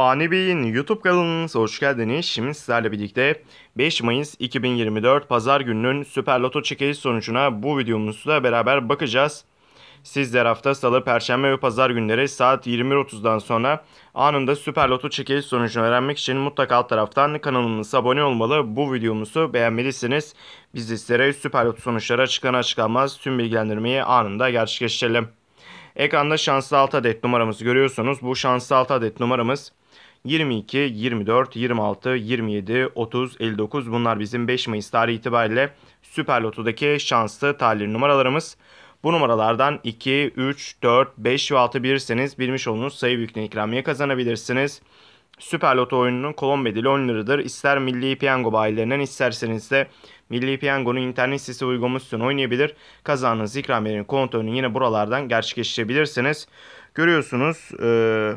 Fani Bey'in YouTube kanalınıza hoş geldiniz. Şimdi sizlerle birlikte 5 Mayıs 2024 Pazar gününün Süper Loto çekiliş sonucuna bu videomuzda beraber bakacağız. Sizler hafta salı, perşembe ve pazar günleri saat 21:30'dan sonra anında Süper Loto çekiliş sonucunu öğrenmek için mutlaka alt taraftan kanalımıza abone olmalı. Bu videomuzu beğenmelisiniz. Biz sizlere Süper Loto sonuçları açıklan açıklanmaz tüm bilgilendirmeyi anında gerçekleştirelim. Ekranda şanslı 6 adet numaramızı görüyorsunuz. Bu şanslı 6 adet numaramız 22, 24, 26, 27, 30, 59 bunlar bizim 5 Mayıs tarihi itibariyle Süper Loto'daki şanslı talih numaralarımız. Bu numaralardan 2, 3, 4, 5 ve 6 bilirseniz bilmiş olduğunuz sayı büyüklüğüne ikramiye kazanabilirsiniz. Süper Loto oyununun kolon bedeli 10 liradır. İster Milli Piyango bayilerinden isterseniz de Milli Piyango'nun internet sitesi uygulamasından oynayabilir. Kazandığınız ikramiyenin kontrolünü yine buralardan gerçekleştirebilirsiniz. Görüyorsunuz... Ee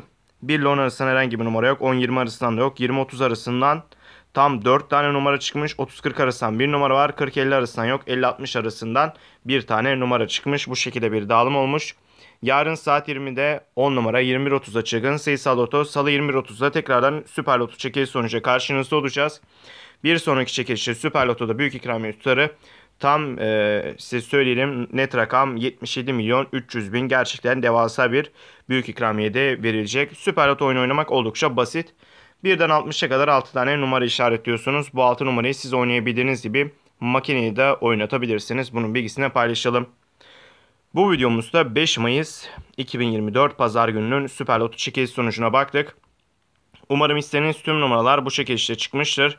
1 ile 10 arasından herhangi bir numara yok. 10-20 arasından da yok. 20-30 arasından tam 4 tane numara çıkmış. 30-40 arasından 1 numara var. 40-50 arasından yok. 50-60 arasından 1 tane numara çıkmış. Bu şekilde bir dağılım olmuş. Yarın saat 20'de 10 numara 21.30'da çıkın. Sayısal Loto salı 21.30'da tekrardan Süper Loto çekiliş sonucu karşınızda olacağız. Bir sonraki çekilişte Süper Loto'da büyük ikramiye tutarı tam e, size söyleyelim net rakam 77 milyon 300 bin gerçekten devasa bir büyük ikramiye verilecek. Süper Loto oyunu oynamak oldukça basit. Birden 60'a kadar 6 tane numara işaretliyorsunuz. Bu 6 numarayı siz oynayabildiğiniz gibi makineyi de oynatabilirsiniz. Bunun bilgisini paylaşalım. Bu videomuzda 5 Mayıs 2024 Pazar gününün Süper Loto çekiliş sonucuna baktık. Umarım istediğiniz tüm numaralar bu çekilişte çıkmıştır.